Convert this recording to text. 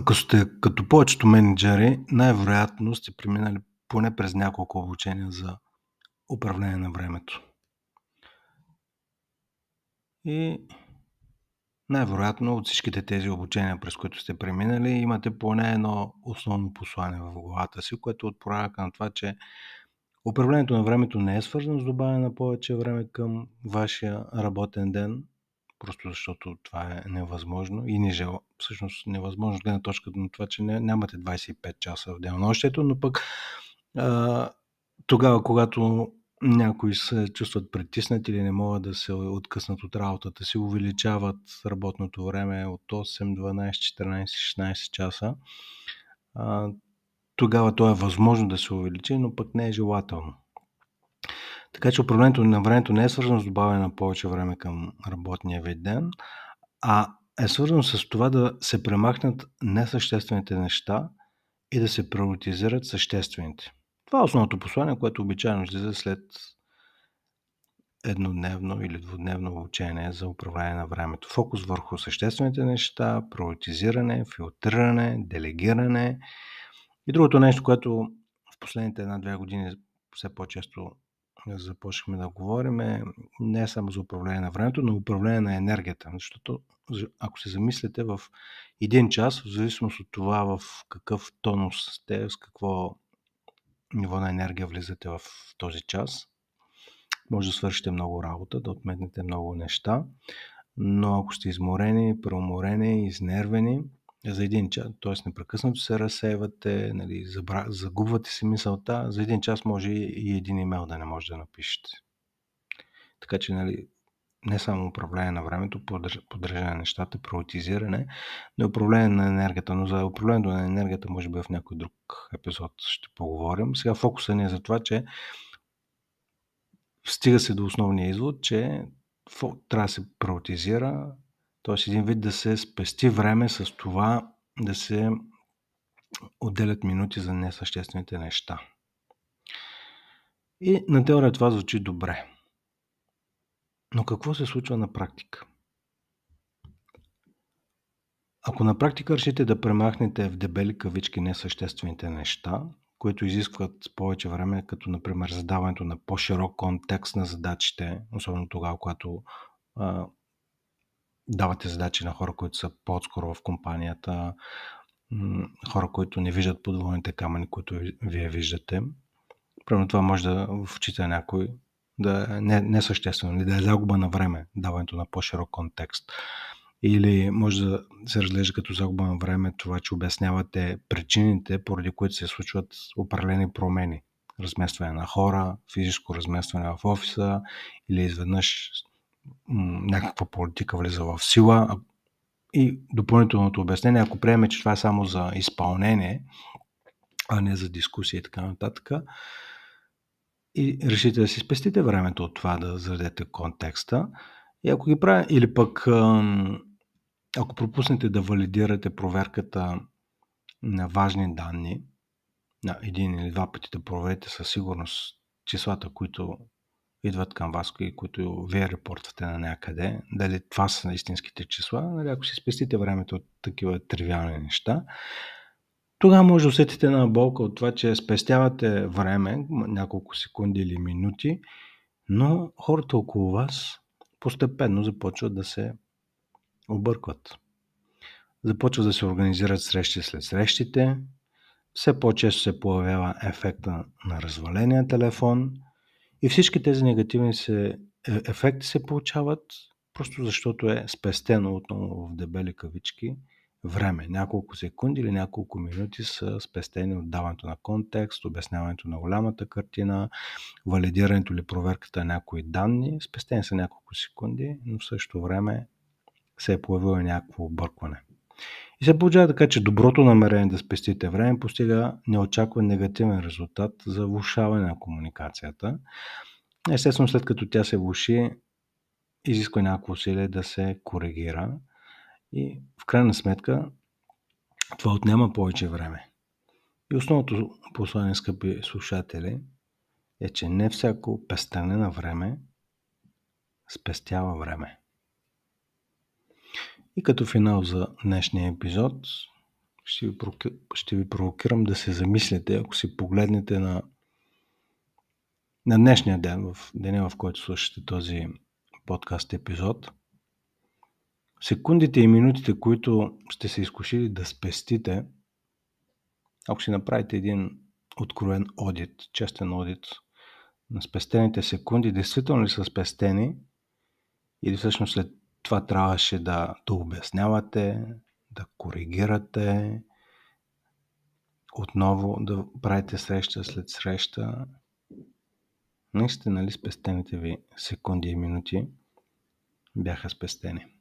Ако сте като повечето менеджери, най-вероятно сте преминали поне през няколко обучения за управление на времето. И най-вероятно от всичките тези обучения, през които сте преминали, имате поне едно основно послание в главата си, което е отправя към на това, че управлението на времето не е свързано с добавяне на повече време към вашия работен ден, просто защото това е невъзможно и не жел... всъщност невъзможно гледна точка на това, че нямате 25 часа в денонощието, но пък а, тогава, когато някои се чувстват притиснати или не могат да се откъснат от работата си, увеличават работното време от 8, 12, 14, 16 часа. А, тогава то е възможно да се увеличи, но пък не е желателно. Така че управлението на времето не е свързано с добавяне на повече време към работния ви ден, а е свързано с това да се премахнат несъществените неща и да се приоритизират съществените. Това е основното послание, което обичайно излиза след еднодневно или двудневно учение за управление на времето. Фокус върху съществените неща, приоритизиране, филтриране, делегиране. И другото нещо, което в последните една-две години все по-често започнахме да говорим, не само за управление на времето, но управление на енергията. Защото ако се замислите в един час, в зависимост от това в какъв тонус сте, с какво ниво на енергия влизате в този час, може да свършите много работа, да отметнете много неща, но ако сте изморени, преуморени, изнервени, е, за един час, т.е. непрекъснато се разсейвате, нали, забра... загубвате си мисълта, за един час може и един имейл да не може да напишете. Така че нали, не само управление на времето, поддържане на нещата, приоритизиране, но и управление на енергията. Но за управлението на енергията може би в някой друг епизод ще поговорим. Сега фокуса ни е за това, че стига се до основния извод, че трябва да се приоритизира Тоест един вид да се спести време с това да се отделят минути за несъществените неща. И на теория това звучи добре. Но какво се случва на практика? Ако на практика решите да премахнете в дебели кавички несъществените неща, които изискват повече време, като например задаването на по-широк контекст на задачите, особено тогава, когато давате задачи на хора, които са по-скоро в компанията, хора, които не виждат подводните камъни, които вие виждате. Примерно това може да в очите на някой да е не, не съществено, нали, да е загуба на време, даването на по-широк контекст. Или може да се разглежда като загуба на време това, че обяснявате причините, поради които се случват определени промени. Разместване на хора, физическо разместване в офиса или изведнъж някаква политика влиза в сила. И допълнителното обяснение, ако приеме, че това е само за изпълнение, а не за дискусия и така нататък, и решите да си спестите времето от това да заредете контекста, и ако ги правя, или пък ако пропуснете да валидирате проверката на важни данни, на един или два пъти да проверите със сигурност числата, които идват към вас, които вие репортвате на някъде, дали това са истинските числа, нали, ако си спестите времето от такива тривиални неща, тогава може да усетите на болка от това, че спестявате време, няколко секунди или минути, но хората около вас постепенно започват да се объркват. Започват да се организират срещи след срещите, все по-често се появява ефекта на разваления телефон – и всички тези негативни се, е, ефекти се получават просто защото е спестено отново в дебели кавички време. Няколко секунди или няколко минути са спестени от даването на контекст, обясняването на голямата картина, валидирането или проверката на някои данни. Спестени са няколко секунди, но в същото време се е появило някакво объркване. И се получава така, че доброто намерение да спестите време постига неочакван негативен резултат за влушаване на комуникацията. Естествено, след като тя се влуши, изисква някакво усилие да се коригира и в крайна сметка това отнема повече време. И основното послание, скъпи слушатели, е, че не всяко пестане на време спестява време. И като финал за днешния епизод ще ви, ще ви провокирам да се замислите, ако си погледнете на, на днешния ден, в деня в който слушате този подкаст епизод, секундите и минутите, които сте се изкушили да спестите, ако си направите един откроен одит, честен одит на спестените секунди, действително ли са спестени или всъщност след това трябваше да, да обяснявате, да коригирате, отново да правите среща след среща. Наистина ли спестените ви секунди и минути бяха спестени?